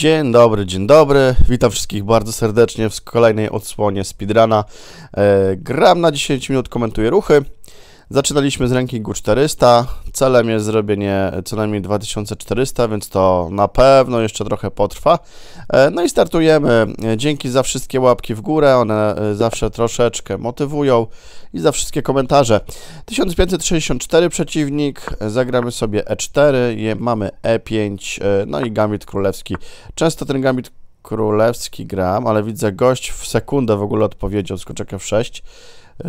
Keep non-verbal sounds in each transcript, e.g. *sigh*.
Dzień dobry, dzień dobry. Witam wszystkich bardzo serdecznie w kolejnej odsłonie Speedruna. E, gram na 10 minut, komentuję ruchy. Zaczynaliśmy z rankingu 400, celem jest zrobienie co najmniej 2400, więc to na pewno jeszcze trochę potrwa. E, no i startujemy. E, dzięki za wszystkie łapki w górę, one e, zawsze troszeczkę motywują i za wszystkie komentarze. 1564 przeciwnik, zagramy sobie E4, mamy E5, no i gambit królewski. Często ten gambit królewski gram, ale widzę gość w sekundę w ogóle odpowiedział, skoczek F6.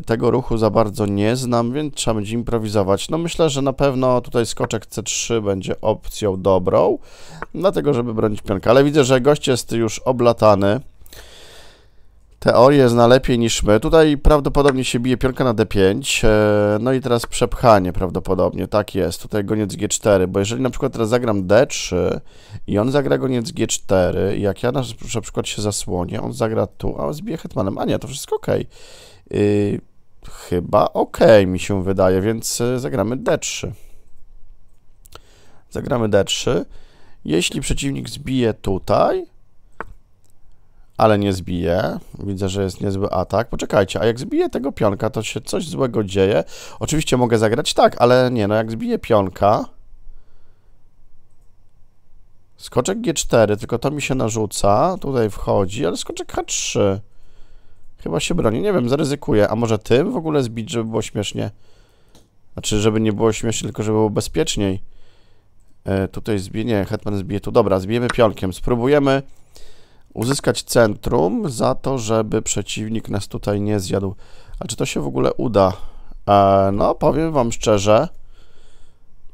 Tego ruchu za bardzo nie znam, więc trzeba będzie improwizować. No myślę, że na pewno tutaj skoczek C3 będzie opcją dobrą, dlatego żeby bronić pionka. Ale widzę, że gość jest już oblatany. Teorię zna lepiej niż my. Tutaj prawdopodobnie się bije pionka na D5. E, no i teraz przepchanie prawdopodobnie. Tak jest. Tutaj goniec G4, bo jeżeli na przykład teraz zagram D3 i on zagra goniec G4, jak ja na, przykład się zasłonię, on zagra tu, a on zbije hetmanem. A nie, to wszystko ok chyba ok, mi się wydaje, więc e, zagramy D3. Zagramy D3. Jeśli przeciwnik zbije tutaj, ale nie zbije. Widzę, że jest niezły atak. Poczekajcie, a jak zbije tego pionka, to się coś złego dzieje. Oczywiście mogę zagrać tak, ale nie, no jak zbije pionka... Skoczek G4, tylko to mi się narzuca, tutaj wchodzi, ale skoczek H3. Chyba się broni. Nie wiem, zaryzykuję. A może tym w ogóle zbić, żeby było śmiesznie? Znaczy, żeby nie było śmiesznie, tylko żeby było bezpieczniej. E, tutaj zbije, nie, Hetman zbije tu. Dobra, zbijemy pionkiem. Spróbujemy uzyskać centrum za to, żeby przeciwnik nas tutaj nie zjadł. A czy to się w ogóle uda? E, no, powiem wam szczerze,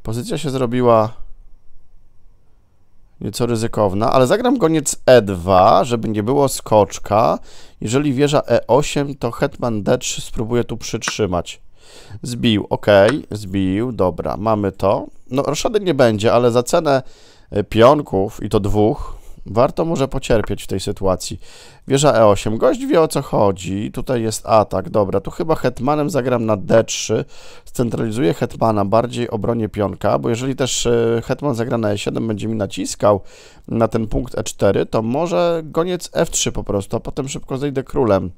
pozycja się zrobiła nieco ryzykowna, ale zagram koniec E2, żeby nie było skoczka. Jeżeli wieża E8, to hetman D3 spróbuję tu przytrzymać. Zbił, ok, zbił, dobra, mamy to. No, roszady nie będzie, ale za cenę e, pionków, i to dwóch, Warto może pocierpieć w tej sytuacji. Wieża E8. Gość wie o co chodzi. Tutaj jest atak. Dobra, tu chyba hetmanem zagram na D3. Scentralizuję hetmana, bardziej obronię pionka, bo jeżeli też e, hetman zagra na E7, będzie mi naciskał na ten punkt E4, to może goniec F3 po prostu, a potem szybko zejdę królem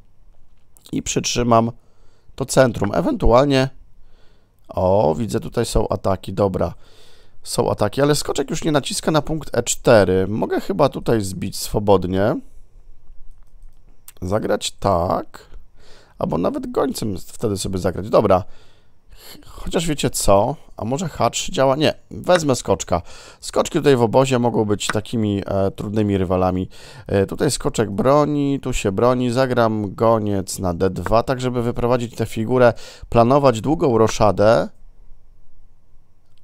i przytrzymam to centrum. Ewentualnie... O, widzę, tutaj są ataki. Dobra są ataki, ale skoczek już nie naciska na punkt e4. Mogę chyba tutaj zbić swobodnie. Zagrać tak. Albo nawet gońcem wtedy sobie zagrać. Dobra. Chociaż wiecie co? A może H3 działa? Nie, wezmę skoczka. Skoczki tutaj w obozie mogą być takimi e, trudnymi rywalami. E, tutaj skoczek broni, tu się broni. Zagram goniec na d2, tak żeby wyprowadzić tę figurę, planować długą roszadę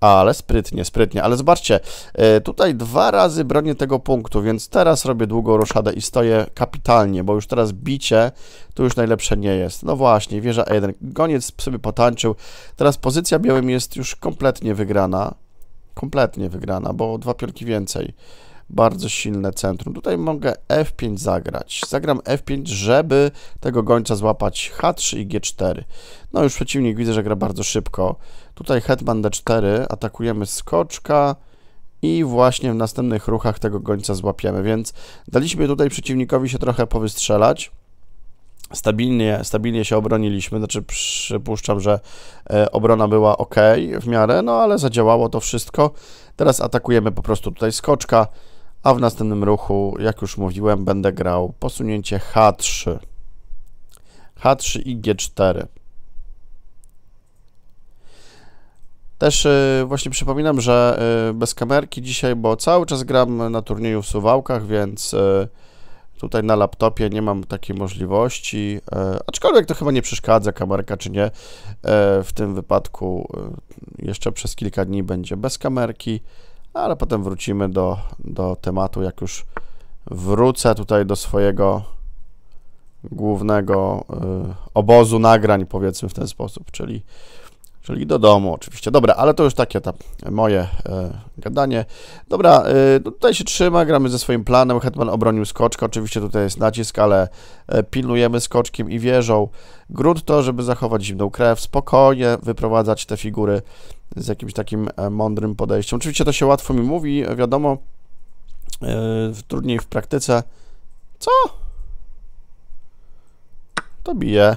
ale sprytnie, sprytnie. Ale zobaczcie, e, tutaj dwa razy bronię tego punktu, więc teraz robię długą roszadę i stoję kapitalnie, bo już teraz bicie to już najlepsze nie jest. No właśnie, wieża E1. Goniec sobie potańczył. Teraz pozycja białym jest już kompletnie wygrana. Kompletnie wygrana, bo dwa piorki więcej. Bardzo silne centrum. Tutaj mogę F5 zagrać. Zagram F5, żeby tego gońca złapać H3 i G4. No już przeciwnik widzę, że gra bardzo szybko Tutaj hetman d4, atakujemy skoczka i właśnie w następnych ruchach tego gońca złapiemy, więc daliśmy tutaj przeciwnikowi się trochę powystrzelać. Stabilnie, stabilnie się obroniliśmy, znaczy przypuszczam, że e, obrona była ok w miarę, no ale zadziałało to wszystko. Teraz atakujemy po prostu tutaj skoczka, a w następnym ruchu, jak już mówiłem, będę grał posunięcie H3. H3 i G4. Też y, właśnie przypominam, że y, bez kamerki dzisiaj, bo cały czas gram na turnieju w Suwałkach, więc y, tutaj na laptopie nie mam takiej możliwości, aczkolwiek to chyba nie przeszkadza kamerka czy nie. W tym wypadku jeszcze przez kilka dni będzie bez kamerki, no, ale potem wrócimy do, do tematu, jak już wrócę tutaj do swojego głównego obozu nagrań, powiedzmy w ten sposób, czyli Czyli do domu oczywiście. Dobra, ale to już takie tam moje e, gadanie. Dobra, e, no tutaj się trzyma, gramy ze swoim planem. Hetman obronił skoczkę, oczywiście tutaj jest nacisk, ale e, pilnujemy skoczkiem i wieżą. Grunt to, żeby zachować zimną krew, spokojnie wyprowadzać te figury z jakimś takim e, mądrym podejściem. Oczywiście to się łatwo mi mówi, wiadomo, e, trudniej w praktyce. Co? To bije.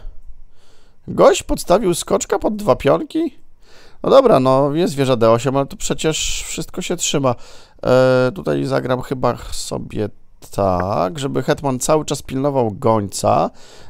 Gość podstawił skoczka pod dwa pionki? No dobra, no jest wieża D8, ale tu przecież wszystko się trzyma. E, tutaj zagram chyba sobie tak, żeby Hetman cały czas pilnował gońca,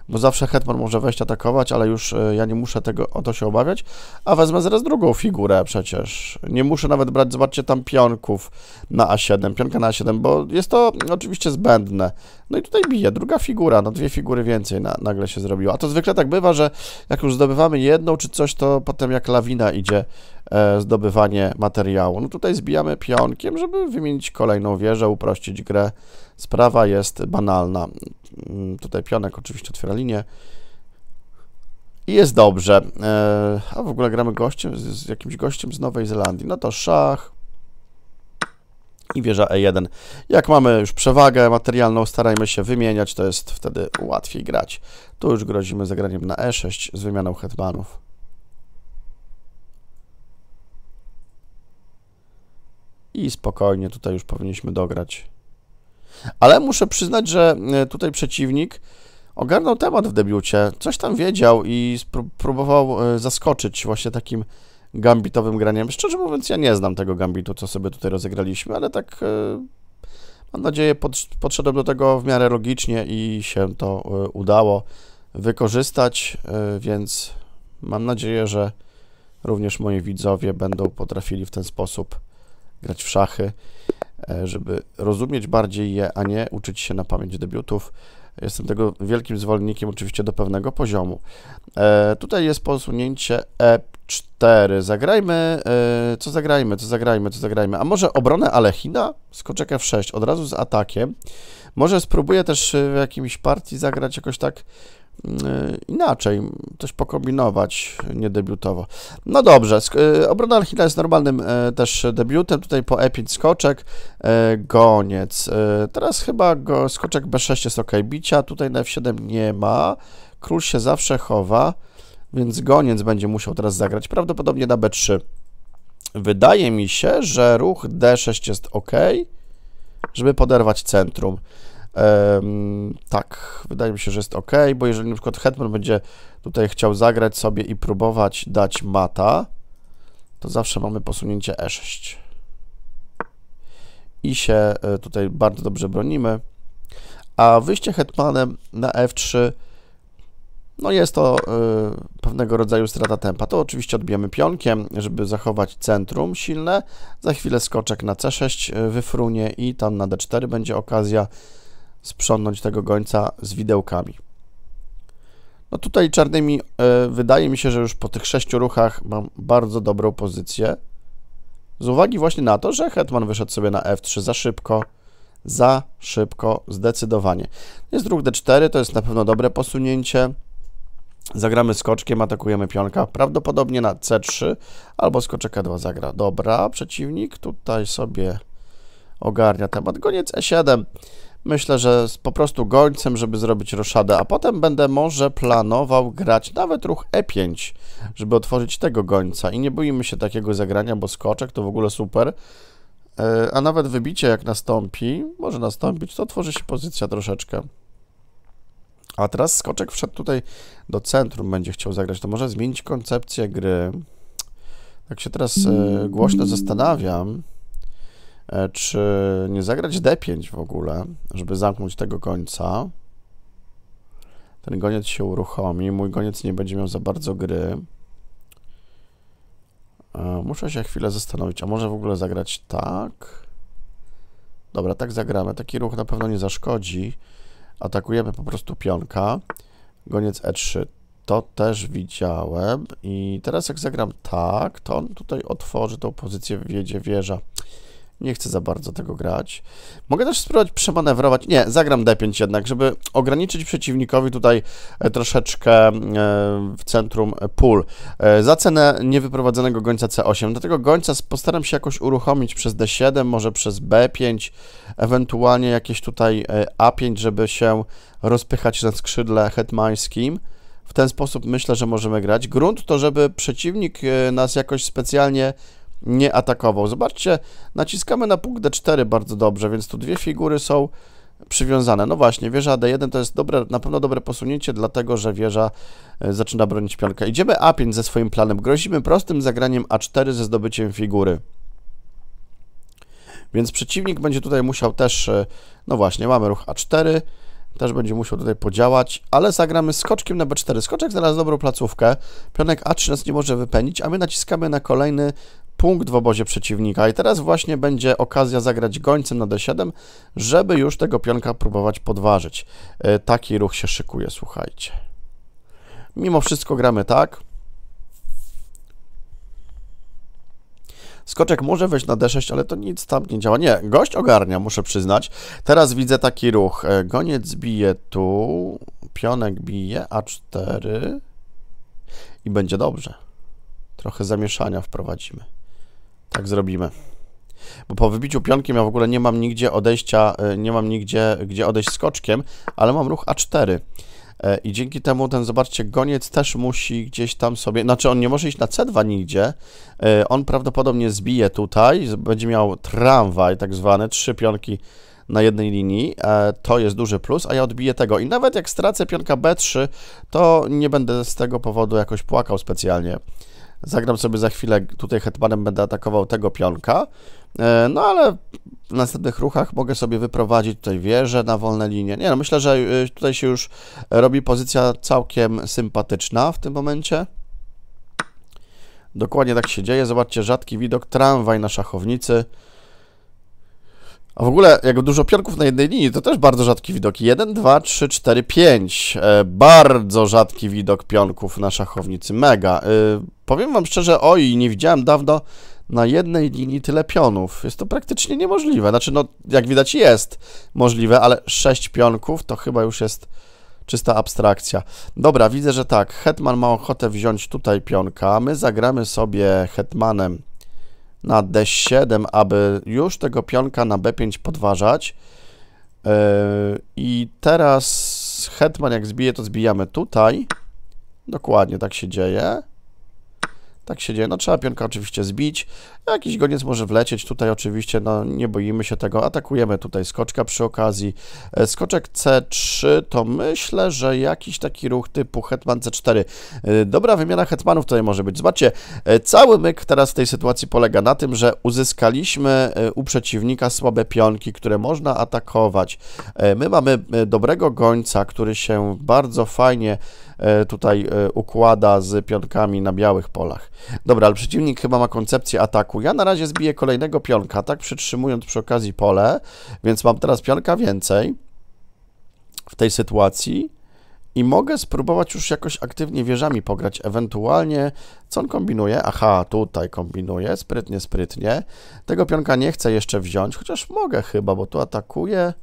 bo zawsze Hetman może wejść atakować, ale już y, ja nie muszę tego o to się obawiać, a wezmę zaraz drugą figurę przecież. Nie muszę nawet brać, zobaczcie, tam pionków na A7, pionka na A7, bo jest to oczywiście zbędne. No i tutaj bije, druga figura, no dwie figury więcej na, nagle się zrobiło. A to zwykle tak bywa, że jak już zdobywamy jedną czy coś, to potem jak lawina idzie E, zdobywanie materiału. No tutaj zbijamy pionkiem, żeby wymienić kolejną wieżę, uprościć grę. Sprawa jest banalna. Mm, tutaj pionek oczywiście otwiera linię. I jest dobrze. E, a w ogóle gramy gościem, z jakimś gościem z Nowej Zelandii. No to szach, i wieża E1. Jak mamy już przewagę materialną, starajmy się wymieniać, to jest wtedy łatwiej grać. Tu już grozimy zagraniem na E6 z wymianą hetmanów. i spokojnie tutaj już powinniśmy dograć. Ale muszę przyznać, że e, tutaj przeciwnik ogarnął temat w debiucie, coś tam wiedział i próbował e, zaskoczyć właśnie takim gambitowym graniem. Szczerze mówiąc, ja nie znam tego gambitu, co sobie tutaj rozegraliśmy, ale tak e, mam nadzieję podszedłem do tego w miarę logicznie i się to udało wykorzystać, więc mam nadzieję, że również moi widzowie będą potrafili w ten sposób grać w szachy, e, żeby rozumieć bardziej je, a nie uczyć się na pamięć debiutów. Jestem tego wielkim zwolennikiem oczywiście do pewnego poziomu. E, tutaj jest posunięcie E4. Zagrajmy, e, co zagrajmy, co zagrajmy, co zagrajmy. A może obronę Alechina? Skoczek F6, od razu z atakiem. Może spróbuję też w jakimś partii zagrać jakoś tak Y, inaczej, coś pokombinować niedebiutowo. No dobrze, y, obrona Archila jest normalnym y, też debiutem, tutaj po E5 skoczek, goniec. Teraz chyba go, skoczek B6 jest ok, bicia tutaj na F7 nie ma, król się zawsze chowa, więc goniec będzie musiał teraz zagrać, prawdopodobnie na B3. Wydaje mi się, że ruch D6 jest ok, żeby poderwać centrum tak, wydaje mi się, że jest ok, bo jeżeli na przykład Hetman będzie tutaj chciał zagrać sobie i próbować dać mata, to zawsze mamy posunięcie E6. I się e, tutaj bardzo dobrze bronimy. A wyjście hetmanem na F3, no jest to y, pewnego rodzaju strata tempa. To oczywiście odbijemy pionkiem, żeby zachować centrum silne. Za chwilę skoczek na C6 e, wyfrunie i tam na D4 będzie okazja sprzątnąć tego gońca z widełkami. No tutaj czarnymi e, wydaje mi się, że już po tych sześciu ruchach mam bardzo dobrą pozycję. Z uwagi właśnie na to, że hetman wyszedł sobie na f3 za szybko, za szybko, zdecydowanie. Jest ruch d4, to jest na pewno dobre posunięcie. Zagramy skoczkiem, atakujemy pionka, prawdopodobnie na c3 albo skoczek a 2 zagra. Dobra, przeciwnik tutaj sobie ogarnia temat. Goniec e7. Myślę, że po prostu gońcem, żeby zrobić roszadę, a potem będę może planował grać nawet ruch E5, żeby otworzyć tego gońca. I nie boimy się takiego zagrania, bo skoczek to w ogóle super. E, a nawet wybicie jak nastąpi, może nastąpić, to otworzy się pozycja troszeczkę. A teraz skoczek wszedł tutaj do centrum, będzie chciał zagrać. To może zmienić koncepcję gry. Tak się teraz e, głośno zastanawiam. E, czy nie zagrać D5 w ogóle, żeby zamknąć tego końca? Ten goniec się uruchomi, mój goniec nie będzie miał za bardzo gry. E, muszę się chwilę zastanowić, a może w ogóle zagrać tak? Dobra, tak zagramy. Taki ruch na pewno nie zaszkodzi. Atakujemy po prostu pionka. Goniec E3. To też widziałem. I teraz jak zagram tak, to on tutaj otworzy tą pozycję, wjedzie wieża. Nie chcę za bardzo tego grać. Mogę też spróbować przemanewrować. Nie, zagram D5 jednak, żeby ograniczyć przeciwnikowi tutaj e, troszeczkę e, w centrum pól. E, za cenę niewyprowadzonego gońca C8. Do tego gońca postaram się jakoś uruchomić przez D7, może przez B5, ewentualnie jakieś tutaj A5, żeby się rozpychać na skrzydle hetmańskim. W ten sposób myślę, że możemy grać. Grunt to, żeby przeciwnik nas jakoś specjalnie nie atakował. Zobaczcie, naciskamy na punkt D4 bardzo dobrze, więc tu dwie figury są przywiązane. No właśnie, wieża D1 to jest dobre, na pewno dobre posunięcie, dlatego że wieża e, zaczyna bronić pionka. Idziemy A5 ze swoim planem. Grozimy prostym zagraniem A4 ze zdobyciem figury. Więc przeciwnik będzie tutaj musiał też, e, no właśnie, mamy ruch A4, też będzie musiał tutaj podziałać, ale zagramy skoczkiem na B4. Skoczek znalazł dobrą placówkę, pionek A13 nie może wypędzić, a my naciskamy na kolejny punkt w obozie przeciwnika i teraz właśnie będzie okazja zagrać gońcem na d7, żeby już tego pionka próbować podważyć. E, taki ruch się szykuje, słuchajcie. Mimo wszystko gramy tak. Skoczek może wejść na D6, ale to nic tam nie działa. Nie, gość ogarnia, muszę przyznać. Teraz widzę taki ruch. E, goniec bije tu, pionek bije A4 i będzie dobrze. Trochę zamieszania wprowadzimy. Tak zrobimy. Bo po wybiciu pionkiem ja w ogóle nie mam nigdzie odejścia, e, nie mam nigdzie, gdzie odejść skoczkiem, ale mam ruch A4. E, I dzięki temu ten, zobaczcie, goniec też musi gdzieś tam sobie, znaczy on nie może iść na C2 nigdzie, e, on prawdopodobnie zbije tutaj, będzie miał tramwaj tak zwane, trzy pionki na jednej linii, to jest duży plus, a ja odbiję tego. I nawet jak stracę pionka B3, to nie będę z tego powodu jakoś płakał specjalnie. Zagram sobie za chwilę, tutaj hetmanem będę atakował tego pionka, e, no ale w następnych ruchach mogę sobie wyprowadzić tutaj wieżę na wolne linie. Nie no, myślę, że e, tutaj się już robi pozycja całkiem sympatyczna w tym momencie. Dokładnie tak się dzieje. Zobaczcie, rzadki widok, tramwaj na szachownicy. A w ogóle, jak dużo pionków na jednej linii, to też bardzo rzadki widok. 1, 2, 3, 4, 5. E, bardzo rzadki widok pionków na szachownicy. Mega. E, powiem wam szczerze, oj, nie widziałem dawno na jednej linii tyle pionów. Jest to praktycznie niemożliwe. Znaczy, no, jak widać jest możliwe, ale 6 pionków to chyba już jest czysta abstrakcja. Dobra, widzę, że tak. Hetman ma ochotę wziąć tutaj pionka. My zagramy sobie hetmanem na D7, aby już tego pionka na B5 podważać. E, I teraz hetman jak zbije, to zbijamy tutaj. Dokładnie tak się dzieje. Tak się dzieje. No trzeba pionka oczywiście zbić. No, jakiś goniec może wlecieć. Tutaj oczywiście no, nie boimy się tego. Atakujemy tutaj skoczka przy okazji. E, skoczek C3 to myślę, że jakiś taki ruch typu hetman C4. E, dobra wymiana hetmanów tutaj może być. Zobaczcie, e, cały myk teraz w tej sytuacji polega na tym, że uzyskaliśmy u przeciwnika słabe pionki, które można atakować. My mamy dobrego gońca, który się bardzo fajnie E, tutaj e, układa z pionkami na białych polach. Dobra, ale przeciwnik chyba ma koncepcję ataku. Ja na razie zbiję kolejnego pionka, tak przytrzymując przy okazji pole, więc mam teraz pionka więcej w tej sytuacji i mogę spróbować już jakoś aktywnie wieżami pograć, ewentualnie co on kombinuje? Aha, tutaj kombinuje, sprytnie, sprytnie. Tego pionka nie chcę jeszcze wziąć, chociaż mogę chyba, bo tu atakuje.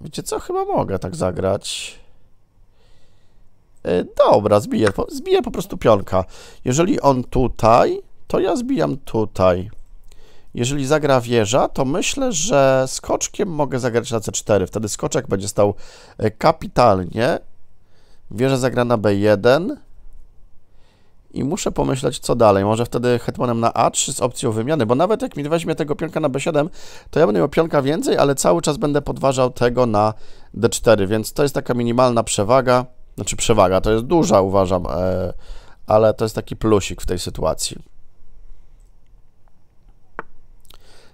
Wiecie co, chyba mogę tak zagrać. E, dobra, zbiję, zbiję po prostu pionka. Jeżeli on tutaj, to ja zbijam tutaj. Jeżeli zagra wieża, to myślę, że skoczkiem mogę zagrać na C4. Wtedy skoczek będzie stał e, kapitalnie. Wieża zagra na B1. I muszę pomyśleć, co dalej. Może wtedy hetmanem na A3 z opcją wymiany, bo nawet jak mi weźmie tego pionka na B7, to ja będę miał pionka więcej, ale cały czas będę podważał tego na D4, więc to jest taka minimalna przewaga. Znaczy przewaga to jest duża, uważam, e, ale to jest taki plusik w tej sytuacji.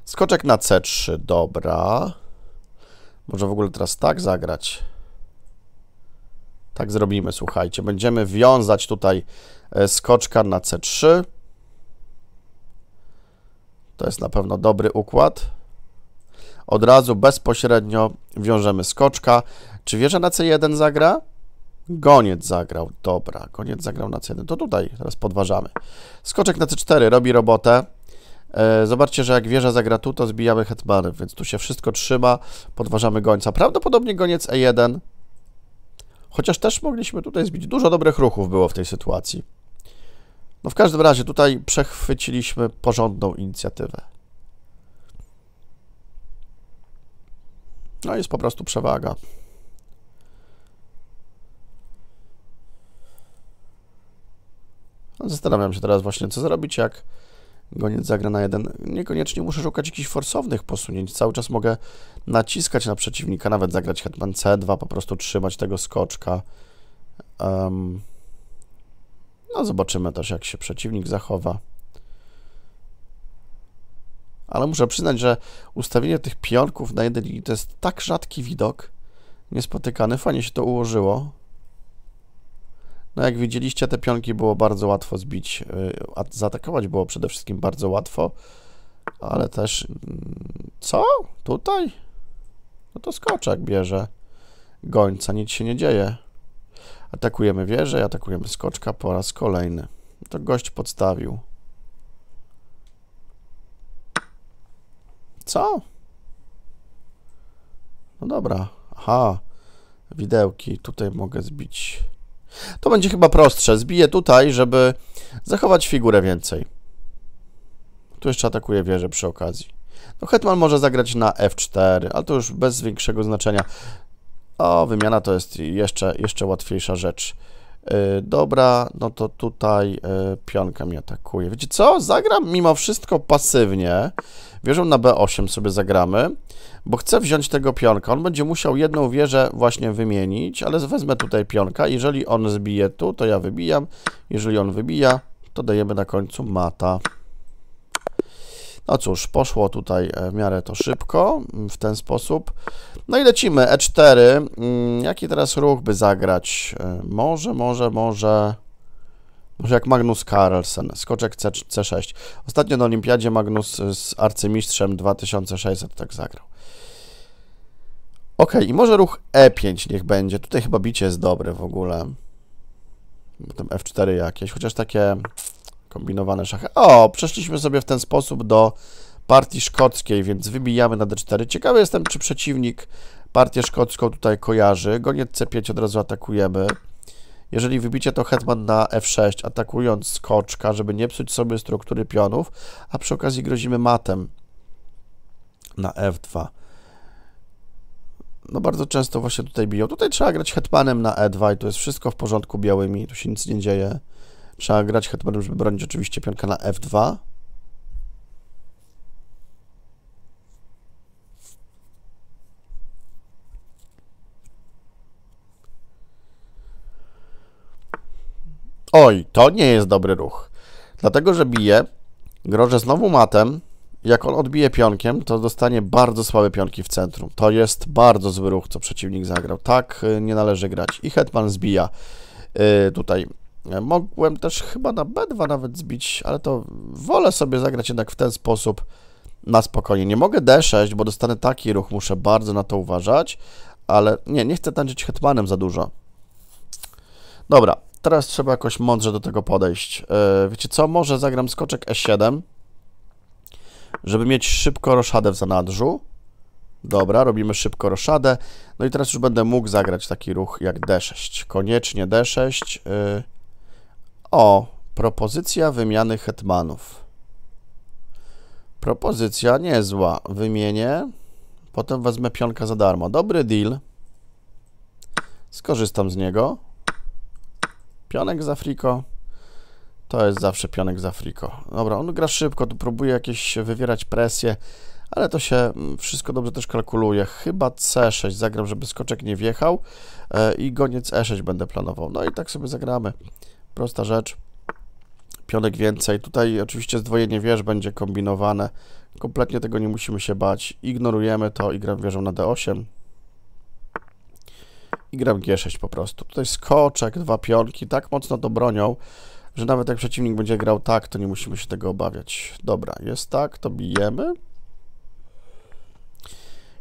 Skoczek na C3, dobra. Może w ogóle teraz tak zagrać. Tak zrobimy, słuchajcie. Będziemy wiązać tutaj e, skoczka na C3. To jest na pewno dobry układ. Od razu bezpośrednio wiążemy skoczka. Czy wieża na C1 zagra? Goniec zagrał, dobra, goniec zagrał na C1, to tutaj teraz podważamy. Skoczek na C4 robi robotę. E, zobaczcie, że jak wieża zagra tu, to zbijamy hetmanów, więc tu się wszystko trzyma, podważamy gońca. Prawdopodobnie goniec E1, chociaż też mogliśmy tutaj zbić. Dużo dobrych ruchów było w tej sytuacji. No w każdym razie tutaj przechwyciliśmy porządną inicjatywę. No jest po prostu przewaga. No, zastanawiam się teraz właśnie, co zrobić, jak goniec zagra na jeden. Niekoniecznie muszę szukać jakichś forsownych posunięć. Cały czas mogę naciskać na przeciwnika, nawet zagrać hetman C2, po prostu trzymać tego skoczka. Um, no zobaczymy też, jak się przeciwnik zachowa. Ale muszę przyznać, że ustawienie tych pionków na jednej linii to jest tak rzadki widok, niespotykany. Fajnie się to ułożyło. No jak widzieliście, te pionki było bardzo łatwo zbić, y, a zaatakować było przede wszystkim bardzo łatwo, ale też... Mm, co? Tutaj? No to skoczek bierze gońca, nic się nie dzieje. Atakujemy wieżę i atakujemy skoczka po raz kolejny. To gość podstawił. Co? No dobra. Aha. Widełki. Tutaj mogę zbić to będzie chyba prostsze. Zbiję tutaj, żeby zachować figurę więcej. Tu jeszcze atakuje wieżę przy okazji. No hetman może zagrać na f4, ale to już bez większego znaczenia. O, wymiana to jest jeszcze, jeszcze łatwiejsza rzecz. E, dobra, no to tutaj e, pionka mi atakuje. Wiecie co? Zagram mimo wszystko pasywnie. Wieżą na B8 sobie zagramy, bo chcę wziąć tego pionka. On będzie musiał jedną wieżę właśnie wymienić, ale wezmę tutaj pionka. Jeżeli on zbije tu, to ja wybijam. Jeżeli on wybija, to dajemy na końcu mata. No cóż, poszło tutaj e, w miarę to szybko, w ten sposób. No i lecimy, E4. Mm, jaki teraz ruch by zagrać? E, może, może, może... Może jak Magnus Carlsen, skoczek C, 6 Ostatnio na Olimpiadzie Magnus z arcymistrzem 2600 tak zagrał. Ok, i może ruch E5 niech będzie. Tutaj chyba bicie jest dobre w ogóle. tam F4 jakieś, chociaż takie kombinowane szachy. O, przeszliśmy sobie w ten sposób do partii szkockiej, więc wybijamy na d4. Ciekawy jestem, czy przeciwnik partię szkocką tutaj kojarzy. Goniec c5 od razu atakujemy. Jeżeli wybicie, to hetman na f6, atakując skoczka, żeby nie psuć sobie struktury pionów, a przy okazji grozimy matem na f2. No bardzo często właśnie tutaj biją. Tutaj trzeba grać hetmanem na e2 i to jest wszystko w porządku białymi, tu się nic nie dzieje. Trzeba grać hetmanem, żeby bronić oczywiście pionka na f2. Oj, to nie jest dobry ruch. Dlatego, że bije, grożę znowu matem. Jak on odbije pionkiem, to dostanie bardzo słabe pionki w centrum. To jest bardzo zły ruch, co przeciwnik zagrał. Tak y, nie należy grać. I Hetman zbija yy, tutaj. Y, mogłem też chyba na B2 nawet zbić, ale to wolę sobie zagrać jednak w ten sposób na spokojnie. Nie mogę D6, bo dostanę taki ruch, muszę bardzo na to uważać, ale nie, nie chcę tańczyć hetmanem za dużo. Dobra, Teraz trzeba jakoś mądrze do tego podejść. E, wiecie co, może zagram skoczek E7, żeby mieć szybko roszadę w zanadrzu. Dobra, robimy szybko roszadę. No i teraz już będę mógł zagrać taki ruch jak D6. Koniecznie D6. E, o, propozycja wymiany hetmanów. Propozycja niezła. Wymienię. Potem wezmę pionka za darmo. Dobry deal. Skorzystam z niego. Pionek z Afriko. To jest zawsze pionek z Afriko. Dobra, on gra szybko, tu próbuje jakieś wywierać presję, ale to się mm, wszystko dobrze też kalkuluje. Chyba C6 zagram, żeby skoczek nie wjechał e, i goniec E6 będę planował. No i tak sobie zagramy. Prosta rzecz. Pionek więcej. Tutaj oczywiście zdwojenie wież będzie kombinowane. Kompletnie tego nie musimy się bać. Ignorujemy to i gram wieżą na D8 i gram G6 po prostu. Tutaj skoczek, dwa pionki, tak mocno to bronią, że nawet jak przeciwnik będzie grał tak, to nie musimy się tego obawiać. Dobra, jest tak, to bijemy.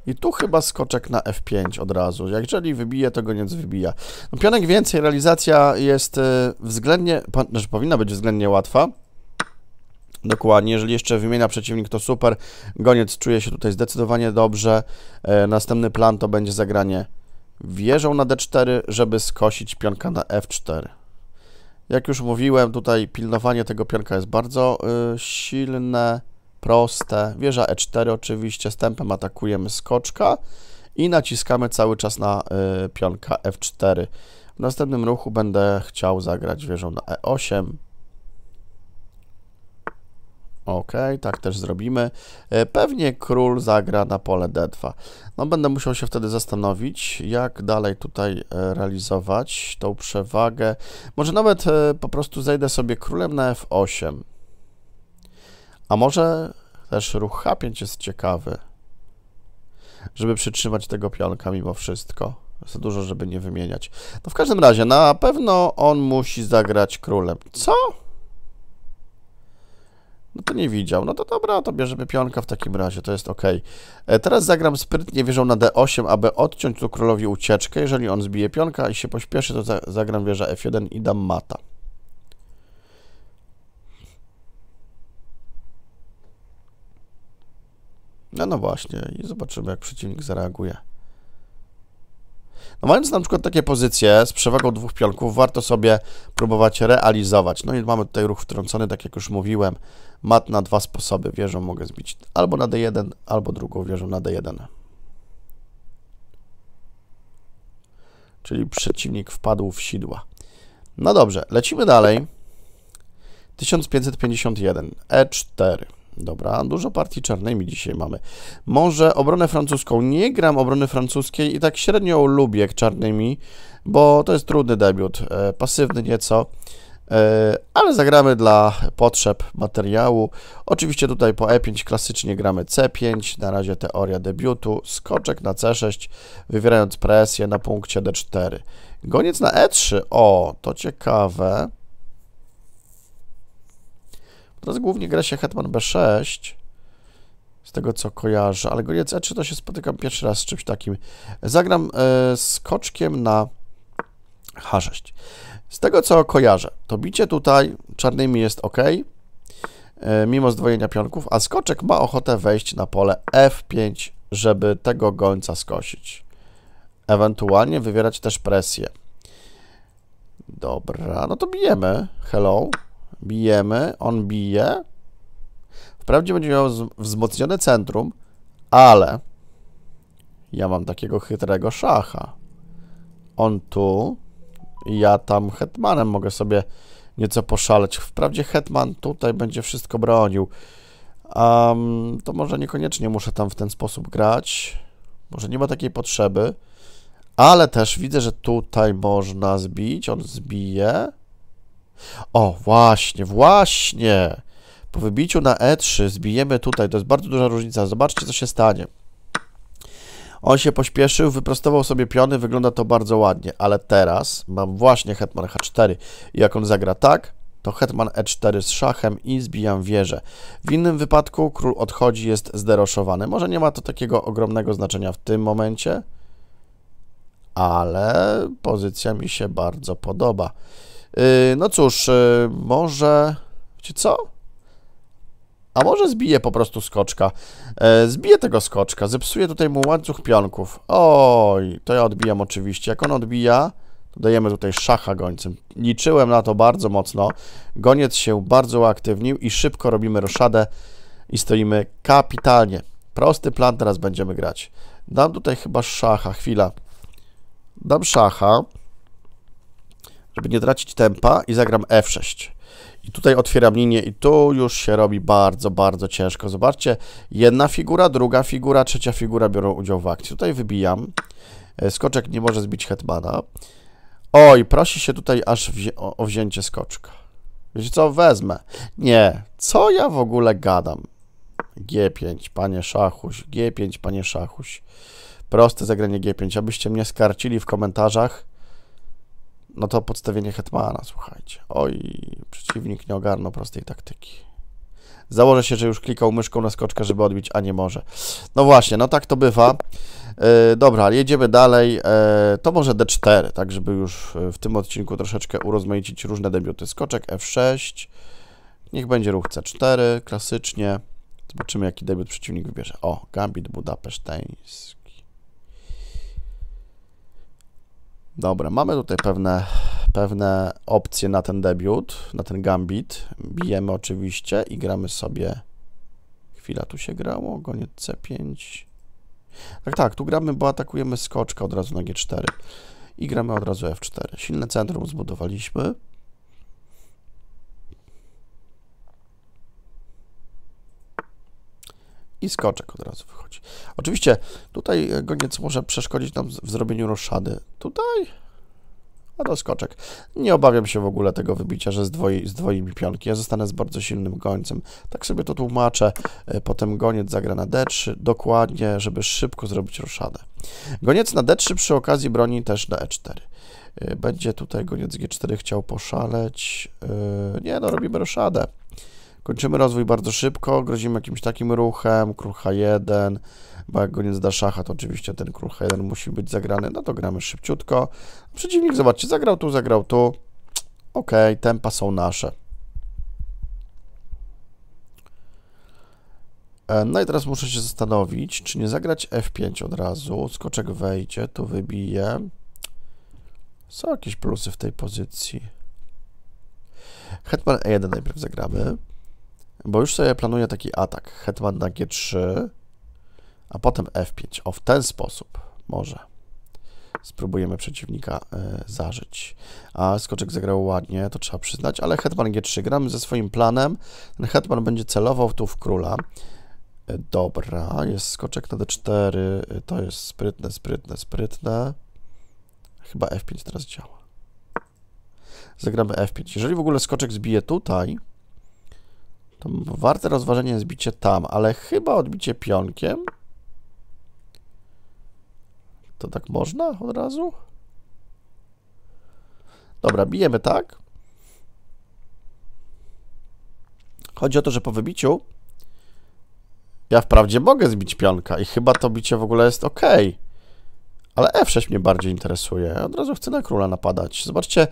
I tu chyba skoczek na F5 od razu. Jak jeżeli wybije, to goniec wybija. No, pionek więcej, realizacja jest e, względnie, znaczy powinna być względnie łatwa. Dokładnie, jeżeli jeszcze wymienia przeciwnik, to super. Goniec czuje się tutaj zdecydowanie dobrze. E, następny plan to będzie zagranie wieżą na d4, żeby skosić pionka na f4. Jak już mówiłem, tutaj pilnowanie tego pionka jest bardzo y, silne, proste. Wieża e4 oczywiście, stępem atakujemy skoczka i naciskamy cały czas na y, pionka f4. W następnym ruchu będę chciał zagrać wieżą na e8, Ok, tak też zrobimy. E, pewnie król zagra na pole d2. No będę musiał się wtedy zastanowić, jak dalej tutaj e, realizować tą przewagę. Może nawet e, po prostu zejdę sobie królem na f8. A może też ruch h5 jest ciekawy, żeby przytrzymać tego pionka mimo wszystko. Za dużo, żeby nie wymieniać. No w każdym razie, na pewno on musi zagrać królem. Co? to nie widział. No to dobra, to bierzemy pionka w takim razie, to jest ok. E, teraz zagram sprytnie wieżą na d8, aby odciąć tu królowi ucieczkę. Jeżeli on zbije pionka i się pośpieszy, to zagram wieża f1 i dam mata. No no właśnie i zobaczymy jak przeciwnik zareaguje. No mając na przykład takie pozycje z przewagą dwóch pionków, warto sobie próbować realizować. No i mamy tutaj ruch wtrącony, tak jak już mówiłem, mat na dwa sposoby. Wieżą mogę zbić albo na D1, albo drugą wieżą na D1. Czyli przeciwnik wpadł w sidła. No dobrze, lecimy dalej. 1551, E4. Dobra, dużo partii czarnej mi dzisiaj mamy. Może obronę francuską. Nie gram obrony francuskiej i tak średnio lubię lubię czarnymi, bo to jest trudny debiut, e, pasywny nieco, e, ale zagramy dla potrzeb materiału. Oczywiście tutaj po E5 klasycznie gramy C5, na razie teoria debiutu, skoczek na C6, wywierając presję na punkcie D4. Goniec na E3, o, to ciekawe. Teraz głównie gra się Hetman B6, z tego co kojarzę, ale Goliec E3 to się spotykam pierwszy raz z czymś takim. Zagram e, skoczkiem na H6. Z tego co kojarzę, to bicie tutaj czarnymi jest ok, e, mimo zdwojenia pionków, a skoczek ma ochotę wejść na pole F5, żeby tego gońca skosić. Ewentualnie wywierać też presję. Dobra, no to bijemy. Hello. Bijemy, on bije. Wprawdzie będzie miał wzmocnione centrum, ale ja mam takiego chytrego szacha. On tu, ja tam hetmanem mogę sobie nieco poszaleć. Wprawdzie hetman tutaj będzie wszystko bronił. Um, to może niekoniecznie muszę tam w ten sposób grać. Może nie ma takiej potrzeby. Ale też widzę, że tutaj można zbić. On zbije. O, właśnie, właśnie. Po wybiciu na E3 zbijemy tutaj. To jest bardzo duża różnica. Zobaczcie, co się stanie. On się pośpieszył, wyprostował sobie piony, wygląda to bardzo ładnie, ale teraz mam właśnie hetman H4 i jak on zagra tak, to hetman E4 z szachem i zbijam wieżę. W innym wypadku król odchodzi, jest zderoszowany. Może nie ma to takiego ogromnego znaczenia w tym momencie, ale pozycja mi się bardzo podoba. Y, no cóż, y, może... Wiecie co? A może zbiję po prostu skoczka. Y, zbiję tego skoczka, zepsuję tutaj mu łańcuch pionków. Oj, to ja odbijam oczywiście. Jak on odbija, dajemy tutaj szacha gońcem. Liczyłem na to bardzo mocno. Goniec się bardzo uaktywnił i szybko robimy roszadę i stoimy kapitalnie. Prosty plan, teraz będziemy grać. Dam tutaj chyba szacha, chwila. Dam szacha żeby nie tracić tempa i zagram F6. I tutaj otwieram linię i tu już się robi bardzo, bardzo ciężko. Zobaczcie, jedna figura, druga figura, trzecia figura biorą udział w akcji. Tutaj wybijam. E, skoczek nie może zbić hetmana. Oj, prosi się tutaj aż wzi o, wzięcie skoczka. Wiecie co, wezmę. Nie, co ja w ogóle gadam? G5, panie szachuś, G5, panie szachuś. Proste zagranie G5, abyście mnie skarcili w komentarzach no to podstawienie Hetmana, słuchajcie. Oj, przeciwnik nie ogarnął prostej taktyki. Założę się, że już klikał myszką na skoczkę, żeby odbić, a nie może. No właśnie, no tak to bywa. Yy, dobra, jedziemy dalej. E, to może D4, tak żeby już e, w tym odcinku troszeczkę urozmaicić różne debiuty. Skoczek F6. Niech będzie ruch C4, klasycznie. Zobaczymy, jaki debiut przeciwnik wybierze. O, Gambit Budapeszteński. Dobra, mamy tutaj pewne, pewne opcje na ten debiut, na ten gambit. Bijemy oczywiście i gramy sobie... Chwila, tu się grało, goniec C5. Tak, tak, tu gramy, bo atakujemy skoczka od razu na G4 i gramy od razu F4. Silne centrum zbudowaliśmy. i skoczek od razu wychodzi. Oczywiście tutaj e, goniec może przeszkodzić nam w zrobieniu roszady. Tutaj? A to skoczek. Nie obawiam się w ogóle tego wybicia, że dwoi z mi pionki. Ja zostanę z bardzo silnym gońcem. Tak sobie to tłumaczę. E, potem goniec zagra na d3, dokładnie, żeby szybko zrobić roszadę. Goniec na d3 przy okazji broni też na e4. E, będzie tutaj goniec g4 chciał poszaleć. Nie, no robimy roszadę. Kończymy rozwój bardzo szybko, grozimy jakimś takim ruchem, król h1, bo jak go nie zda szacha, to oczywiście ten król h1 musi być zagrany, no to gramy szybciutko. Przeciwnik, zobaczcie, zagrał tu, zagrał tu, ok, tempa są nasze. E, no i teraz muszę się zastanowić, czy nie zagrać f5 od razu, skoczek wejdzie, tu wybije. Są jakieś plusy w tej pozycji. Hetman E1 najpierw zagramy. Bo już sobie planuję taki atak. Hetman na G3, a potem F5. O, w ten sposób może spróbujemy przeciwnika y, zażyć. A skoczek zagrał ładnie, to trzeba przyznać, ale hetman G3. Gramy ze swoim planem. Ten hetman będzie celował tu w króla. E, dobra, jest skoczek na D4. E, to jest sprytne, sprytne, sprytne. Chyba F5 teraz działa. Zagramy F5. Jeżeli w ogóle skoczek zbije tutaj, to warte rozważenie bicie tam, ale chyba odbicie pionkiem. To tak można od razu? Dobra, bijemy tak. Chodzi o to, że po wybiciu ja wprawdzie mogę zbić pionka i chyba to bicie w ogóle jest ok. Ale F6 mnie bardziej interesuje. Od razu chcę na króla napadać. Zobaczcie,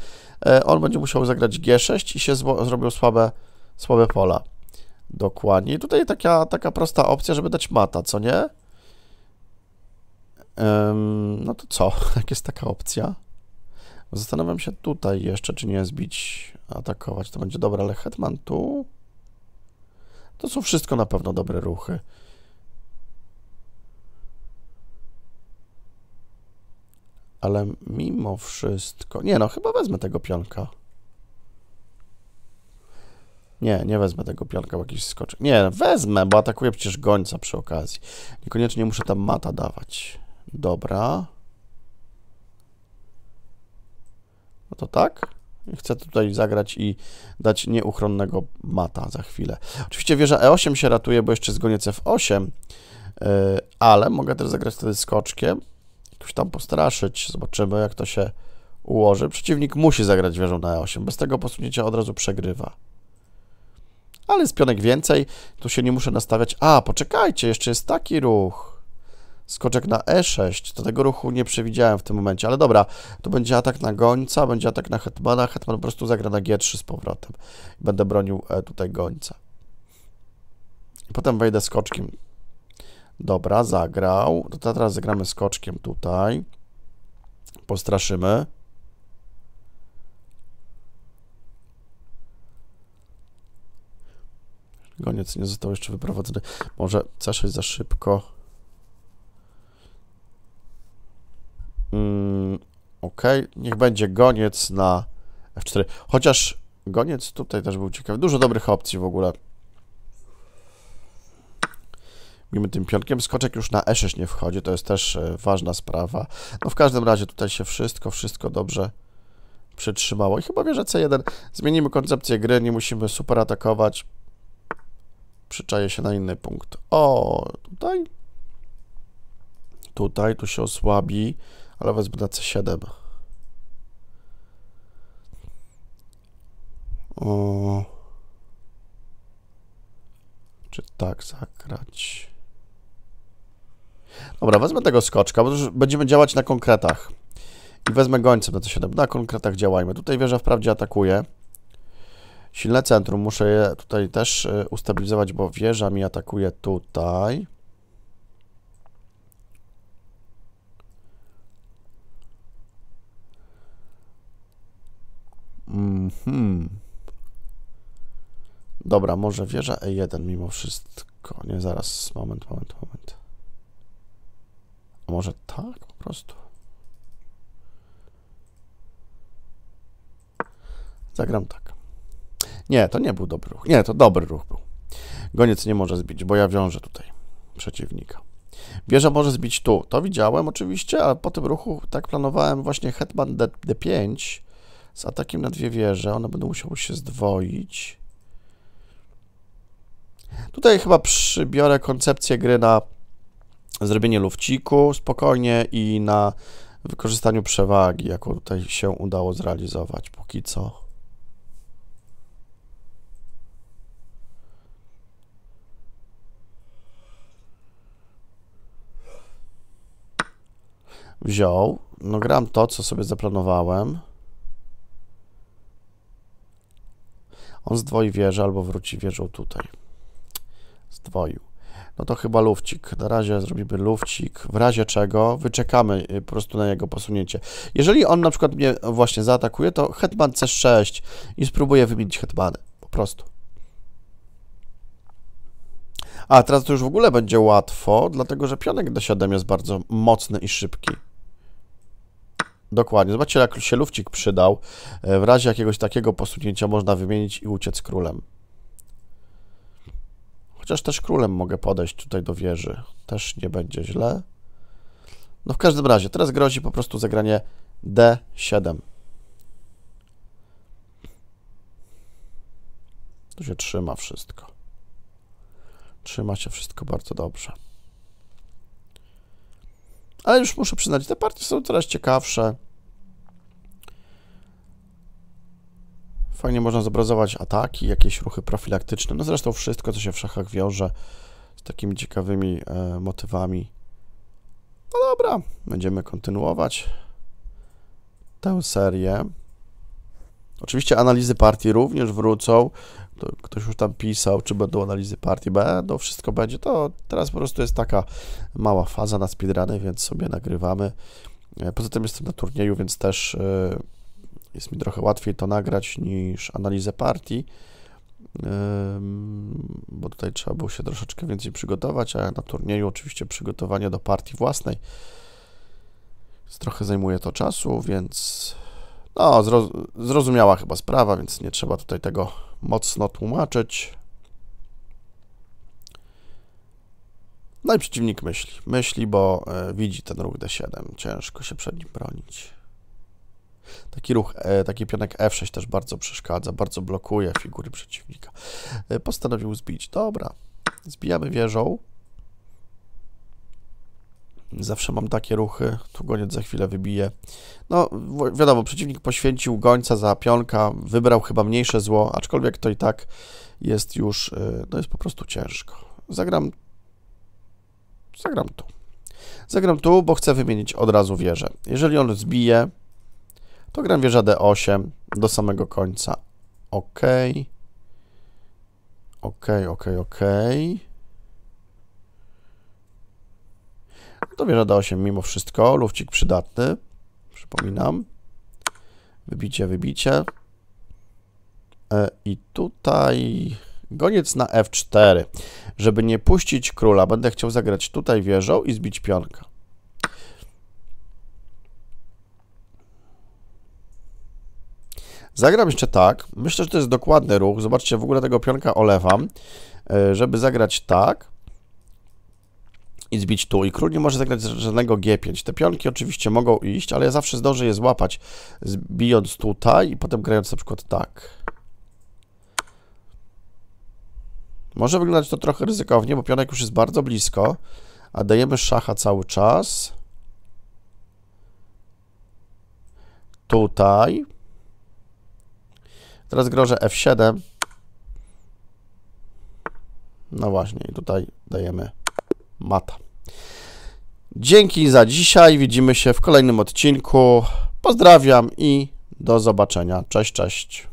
e, on będzie musiał zagrać G6 i się zrobił słabe, słabe pola. Dokładnie. I tutaj taka, taka prosta opcja, żeby dać mata, co nie? Um, no to co? *laughs* Jak jest taka opcja? Zastanawiam się tutaj jeszcze, czy nie zbić, atakować. To będzie dobre, ale Hetman tu... To są wszystko na pewno dobre ruchy. Ale mimo wszystko... Nie no, chyba wezmę tego pionka. Nie, nie wezmę tego pionka, bo jakiś skoczy. Nie, wezmę, bo atakuję przecież gońca przy okazji. Niekoniecznie muszę tam mata dawać. Dobra. No to tak. Chcę tutaj zagrać i dać nieuchronnego mata za chwilę. Oczywiście wieża E8 się ratuje, bo jeszcze zgonię F8, e, ale mogę też zagrać wtedy skoczkiem. Jakoś tam postraszyć, zobaczymy jak to się ułoży. Przeciwnik musi zagrać wieżą na E8, bez tego posunięcia od razu przegrywa ale z pionek więcej, tu się nie muszę nastawiać. A, poczekajcie, jeszcze jest taki ruch. Skoczek na E6, to tego ruchu nie przewidziałem w tym momencie, ale dobra, tu będzie atak na gońca, będzie atak na hetmana, hetman po prostu zagra na G3 z powrotem. Będę bronił e, tutaj gońca. Potem wejdę skoczkiem. Dobra, zagrał. To teraz zagramy skoczkiem tutaj. Postraszymy. Goniec nie został jeszcze wyprowadzony. Może C6 za szybko. Mm, ok, niech będzie goniec na F4. Chociaż goniec tutaj też był ciekawy. Dużo dobrych opcji w ogóle. Mimo tym pionkiem skoczek już na E6 nie wchodzi, to jest też e, ważna sprawa. No w każdym razie tutaj się wszystko, wszystko dobrze przytrzymało. I chyba wie, że C1. Zmienimy koncepcję gry, nie musimy super atakować przyczaję się na inny punkt. O, tutaj. Tutaj, tu się osłabi, ale wezmę na C7. O. Czy tak zagrać? Dobra, wezmę tego skoczka, bo już będziemy działać na konkretach. I wezmę gońcem na C7. Na konkretach działajmy. Tutaj wieża wprawdzie atakuje. Silne centrum, muszę je tutaj też e, ustabilizować, bo wieża mi atakuje tutaj. Hmm. Dobra, może wieża E1 mimo wszystko. Nie, zaraz, moment, moment, moment. A może tak po prostu? Zagram tak. Nie, to nie był dobry ruch. Nie, to dobry ruch był. Goniec nie może zbić, bo ja wiążę tutaj przeciwnika. Wieża może zbić tu. To widziałem oczywiście, a po tym ruchu tak planowałem właśnie hetman D, D5 z atakiem na dwie wieże. One będą musiały się zdwoić. Tutaj chyba przybiorę koncepcję gry na zrobienie lufciku spokojnie i na wykorzystaniu przewagi, jaką tutaj się udało zrealizować póki co. wziął. No gram to, co sobie zaplanowałem. On zdwoi wieżę albo wróci wieżą tutaj. Zdwoił. No to chyba lufcik. Na razie zrobimy lufcik, w razie czego wyczekamy y, po prostu na jego posunięcie. Jeżeli on na przykład mnie właśnie zaatakuje, to hetman c6 i spróbuję wymienić hetmany. Po prostu. A teraz to już w ogóle będzie łatwo, dlatego że pionek do 7 jest bardzo mocny i szybki. Dokładnie. Zobaczcie, jak się lufcik przydał. E, w razie jakiegoś takiego posunięcia można wymienić i uciec królem. Chociaż też królem mogę podejść tutaj do wieży. Też nie będzie źle. No w każdym razie, teraz grozi po prostu zagranie D7. Tu się trzyma wszystko. Trzyma się wszystko bardzo dobrze. Ale już muszę przyznać, te partie są coraz ciekawsze. Fajnie można zobrazować ataki, jakieś ruchy profilaktyczne. No zresztą wszystko, co się w szachach wiąże z takimi ciekawymi e, motywami. No dobra, będziemy kontynuować tę serię. Oczywiście analizy partii również wrócą. Ktoś już tam pisał, czy będą analizy partii. Będą, wszystko będzie. To teraz po prostu jest taka mała faza na speedruny, więc sobie nagrywamy. E, poza tym jestem na turnieju, więc też e, jest mi trochę łatwiej to nagrać niż analizę partii, bo tutaj trzeba było się troszeczkę więcej przygotować, a na turnieju oczywiście przygotowanie do partii własnej. Więc trochę zajmuje to czasu, więc no, zrozumiała chyba sprawa, więc nie trzeba tutaj tego mocno tłumaczyć. No i przeciwnik myśli. Myśli, bo e, widzi ten ruch D7. Ciężko się przed nim bronić. Taki ruch, e, taki pionek F6 też bardzo przeszkadza, bardzo blokuje figury przeciwnika. E, postanowił zbić. Dobra, zbijamy wieżą. Zawsze mam takie ruchy, tu goniec za chwilę wybije. No, wiadomo, przeciwnik poświęcił gońca za pionka, wybrał chyba mniejsze zło, aczkolwiek to i tak jest już, y, no jest po prostu ciężko. Zagram, zagram tu. Zagram tu, bo chcę wymienić od razu wieżę. Jeżeli on zbije, to gram wieża D8 do samego końca. Ok. Ok, ok, ok. to wieża D8 mimo wszystko, lufcik przydatny, przypominam. Wybicie, wybicie. E, I tutaj goniec na F4. Żeby nie puścić króla, będę chciał zagrać tutaj wieżą i zbić pionka. Zagram jeszcze tak. Myślę, że to jest dokładny ruch. Zobaczcie, w ogóle tego pionka olewam, e, żeby zagrać tak i zbić tu. I król nie może zagrać żadnego G5. Te pionki oczywiście mogą iść, ale ja zawsze zdążę je złapać, zbijąc tutaj i potem grając na przykład tak. Może wyglądać to trochę ryzykownie, bo pionek już jest bardzo blisko, a dajemy szacha cały czas. Tutaj. Teraz grożę F7. No właśnie, i tutaj dajemy mata. Dzięki za dzisiaj. Widzimy się w kolejnym odcinku. Pozdrawiam i do zobaczenia. Cześć, cześć.